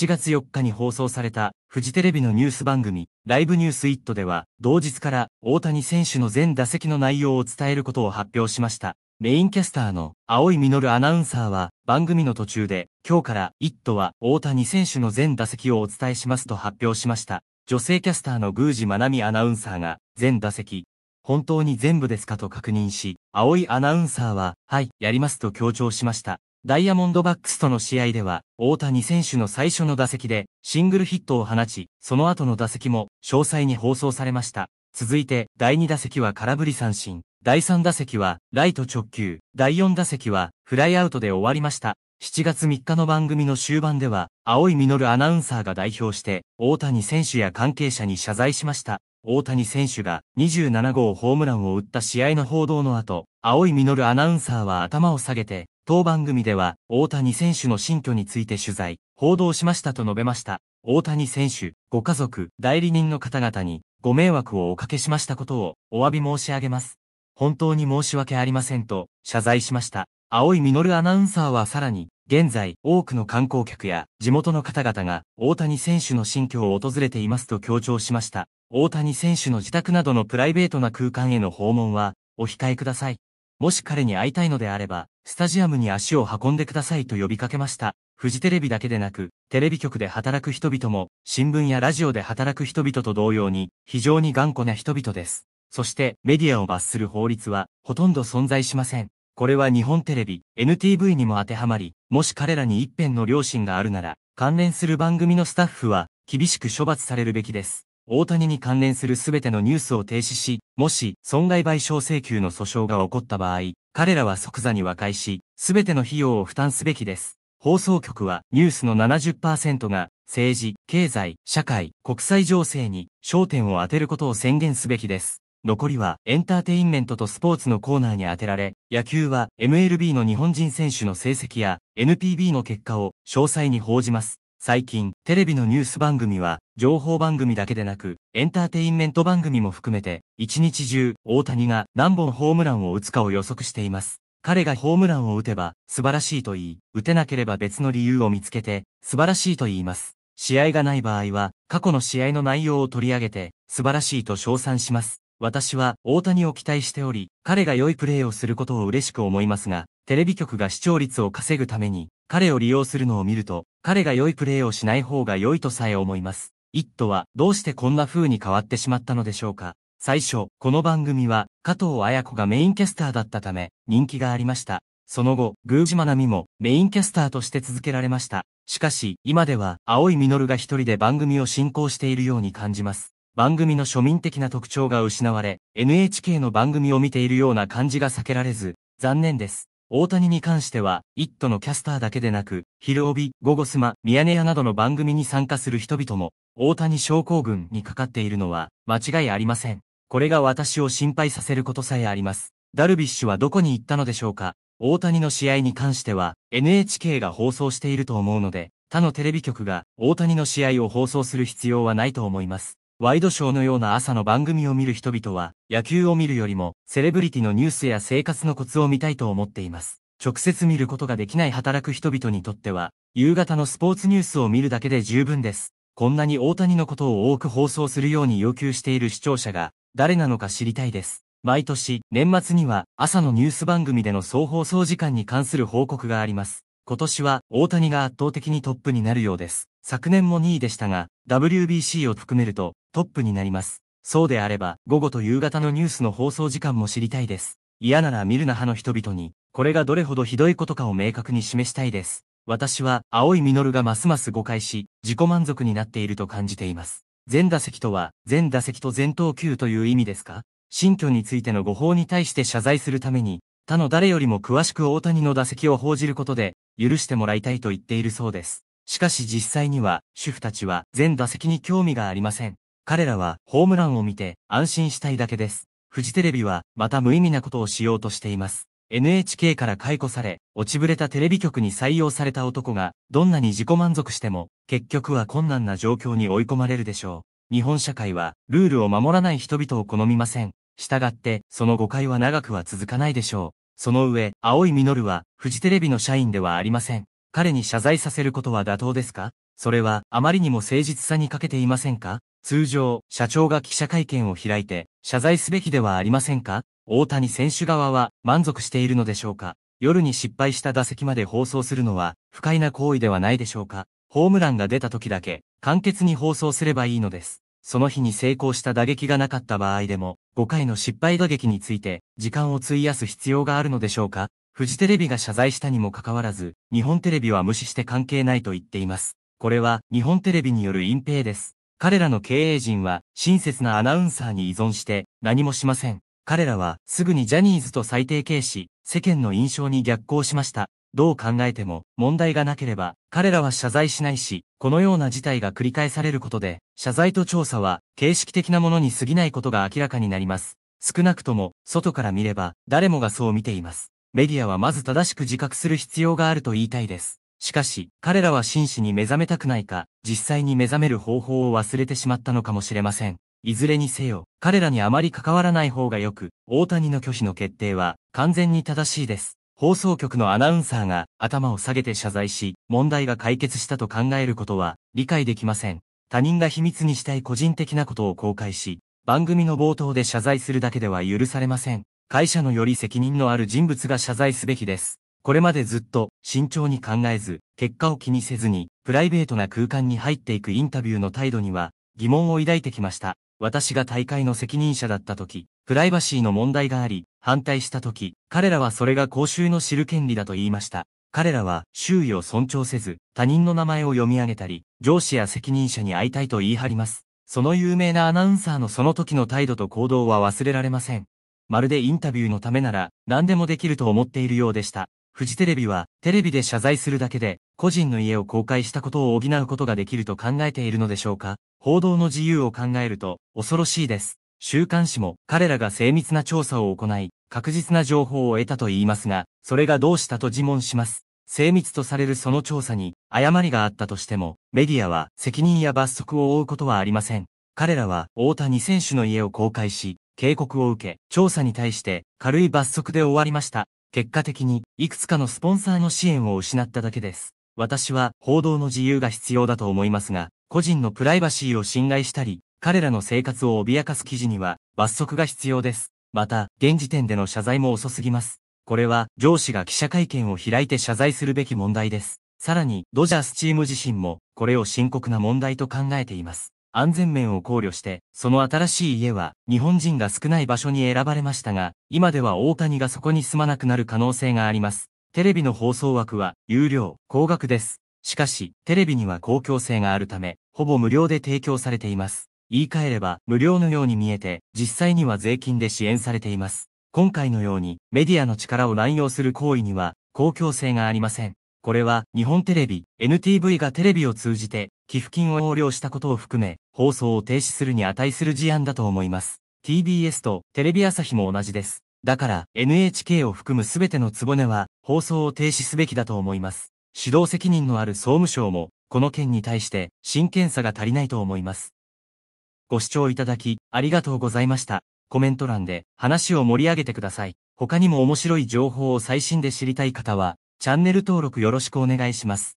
7月4日に放送されたフジテレビのニュース番組、ライブニュースイットでは、同日から大谷選手の全打席の内容を伝えることを発表しました。メインキャスターの青井実アナウンサーは番組の途中で、今日からイットは大谷選手の全打席をお伝えしますと発表しました。女性キャスターの宮司まなみアナウンサーが、全打席、本当に全部ですかと確認し、青井アナウンサーは、はい、やりますと強調しました。ダイヤモンドバックスとの試合では、大谷選手の最初の打席で、シングルヒットを放ち、その後の打席も、詳細に放送されました。続いて、第2打席は空振り三振、第3打席は、ライト直球、第4打席は、フライアウトで終わりました。7月3日の番組の終盤では、青井実アナウンサーが代表して、大谷選手や関係者に謝罪しました。大谷選手が27号ホームランを打った試合の報道の後、青井実アナウンサーは頭を下げて、当番組では、大谷選手の新居について取材、報道しましたと述べました。大谷選手、ご家族、代理人の方々に、ご迷惑をおかけしましたことを、お詫び申し上げます。本当に申し訳ありませんと、謝罪しました。青井実アナウンサーはさらに、現在、多くの観光客や地元の方々が大谷選手の新居を訪れていますと強調しました。大谷選手の自宅などのプライベートな空間への訪問は、お控えください。もし彼に会いたいのであれば、スタジアムに足を運んでくださいと呼びかけました。フジテレビだけでなく、テレビ局で働く人々も、新聞やラジオで働く人々と同様に、非常に頑固な人々です。そして、メディアを罰する法律は、ほとんど存在しません。これは日本テレビ、NTV にも当てはまり、もし彼らに一辺の良心があるなら、関連する番組のスタッフは、厳しく処罰されるべきです。大谷に関連する全てのニュースを停止し、もし損害賠償請求の訴訟が起こった場合、彼らは即座に和解し、すべての費用を負担すべきです。放送局はニュースの70%が政治、経済、社会、国際情勢に焦点を当てることを宣言すべきです。残りはエンターテインメントとスポーツのコーナーに当てられ、野球は MLB の日本人選手の成績や NPB の結果を詳細に報じます。最近、テレビのニュース番組は、情報番組だけでなく、エンターテインメント番組も含めて、一日中、大谷が何本ホームランを打つかを予測しています。彼がホームランを打てば、素晴らしいと言い、打てなければ別の理由を見つけて、素晴らしいと言います。試合がない場合は、過去の試合の内容を取り上げて、素晴らしいと称賛します。私は大谷を期待しており、彼が良いプレーをすることを嬉しく思いますが、テレビ局が視聴率を稼ぐために、彼を利用するのを見ると、彼が良いプレーをしない方が良いとさえ思います。イットはどうしてこんな風に変わってしまったのでしょうか。最初、この番組は加藤綾子がメインキャスターだったため人気がありました。その後、宮島奈美もメインキャスターとして続けられました。しかし、今では青い実が一人で番組を進行しているように感じます。番組の庶民的な特徴が失われ、NHK の番組を見ているような感じが避けられず、残念です。大谷に関しては、イットのキャスターだけでなく、昼帯、午後スマ、ミヤネ屋などの番組に参加する人々も、大谷症候群にかかっているのは、間違いありません。これが私を心配させることさえあります。ダルビッシュはどこに行ったのでしょうか大谷の試合に関しては、NHK が放送していると思うので、他のテレビ局が大谷の試合を放送する必要はないと思います。ワイドショーのような朝の番組を見る人々は、野球を見るよりも、セレブリティのニュースや生活のコツを見たいと思っています。直接見ることができない働く人々にとっては、夕方のスポーツニュースを見るだけで十分です。こんなに大谷のことを多く放送するように要求している視聴者が、誰なのか知りたいです。毎年、年末には、朝のニュース番組での総放送時間に関する報告があります。今年は、大谷が圧倒的にトップになるようです。昨年も2位でしたが、WBC を含めると、トップになります。そうであれば、午後と夕方のニュースの放送時間も知りたいです。嫌なら見るな派の人々に、これがどれほどひどいことかを明確に示したいです。私は、青い実がますます誤解し、自己満足になっていると感じています。全打席とは、全打席と全投球という意味ですか新居についての誤報に対して謝罪するために、他の誰よりも詳しく大谷の打席を報じることで、許してもらいたいと言っているそうです。しかし実際には、主婦たちは全打席に興味がありません。彼らはホームランを見て安心したいだけです。フジテレビはまた無意味なことをしようとしています。NHK から解雇され、落ちぶれたテレビ局に採用された男が、どんなに自己満足しても、結局は困難な状況に追い込まれるでしょう。日本社会は、ルールを守らない人々を好みません。従って、その誤解は長くは続かないでしょう。その上、青い実は、フジテレビの社員ではありません。彼に謝罪させることは妥当ですかそれは、あまりにも誠実さに欠けていませんか通常、社長が記者会見を開いて、謝罪すべきではありませんか大谷選手側は満足しているのでしょうか夜に失敗した打席まで放送するのは不快な行為ではないでしょうかホームランが出た時だけ簡潔に放送すればいいのです。その日に成功した打撃がなかった場合でも5回の失敗打撃について時間を費やす必要があるのでしょうかフジテレビが謝罪したにもかかわらず日本テレビは無視して関係ないと言っています。これは日本テレビによる隠蔽です。彼らの経営陣は親切なアナウンサーに依存して何もしません。彼らはすぐにジャニーズと最低形し、世間の印象に逆行しました。どう考えても問題がなければ彼らは謝罪しないし、このような事態が繰り返されることで、謝罪と調査は形式的なものに過ぎないことが明らかになります。少なくとも外から見れば誰もがそう見ています。メディアはまず正しく自覚する必要があると言いたいです。しかし、彼らは真摯に目覚めたくないか、実際に目覚める方法を忘れてしまったのかもしれません。いずれにせよ、彼らにあまり関わらない方がよく、大谷の拒否の決定は、完全に正しいです。放送局のアナウンサーが、頭を下げて謝罪し、問題が解決したと考えることは、理解できません。他人が秘密にしたい個人的なことを公開し、番組の冒頭で謝罪するだけでは許されません。会社のより責任のある人物が謝罪すべきです。これまでずっと慎重に考えず、結果を気にせずに、プライベートな空間に入っていくインタビューの態度には疑問を抱いてきました。私が大会の責任者だった時、プライバシーの問題があり、反対した時、彼らはそれが公衆の知る権利だと言いました。彼らは周囲を尊重せず、他人の名前を読み上げたり、上司や責任者に会いたいと言い張ります。その有名なアナウンサーのその時の態度と行動は忘れられません。まるでインタビューのためなら何でもできると思っているようでした。フジテレビは、テレビで謝罪するだけで、個人の家を公開したことを補うことができると考えているのでしょうか報道の自由を考えると、恐ろしいです。週刊誌も、彼らが精密な調査を行い、確実な情報を得たと言いますが、それがどうしたと自問します。精密とされるその調査に、誤りがあったとしても、メディアは責任や罰則を負うことはありません。彼らは、大谷選手の家を公開し、警告を受け、調査に対して、軽い罰則で終わりました。結果的に、いくつかのスポンサーの支援を失っただけです。私は報道の自由が必要だと思いますが、個人のプライバシーを侵害したり、彼らの生活を脅かす記事には罰則が必要です。また、現時点での謝罪も遅すぎます。これは上司が記者会見を開いて謝罪するべき問題です。さらに、ドジャースチーム自身も、これを深刻な問題と考えています。安全面を考慮して、その新しい家は日本人が少ない場所に選ばれましたが、今では大谷がそこに住まなくなる可能性があります。テレビの放送枠は有料、高額です。しかし、テレビには公共性があるため、ほぼ無料で提供されています。言い換えれば、無料のように見えて、実際には税金で支援されています。今回のように、メディアの力を乱用する行為には、公共性がありません。これは、日本テレビ、NTV がテレビを通じて、寄付金を横領したことを含め、放送を停止するに値する事案だと思います。TBS とテレビ朝日も同じです。だから NHK を含む全てのぼねは放送を停止すべきだと思います。主導責任のある総務省もこの件に対して真剣さが足りないと思います。ご視聴いただきありがとうございました。コメント欄で話を盛り上げてください。他にも面白い情報を最新で知りたい方はチャンネル登録よろしくお願いします。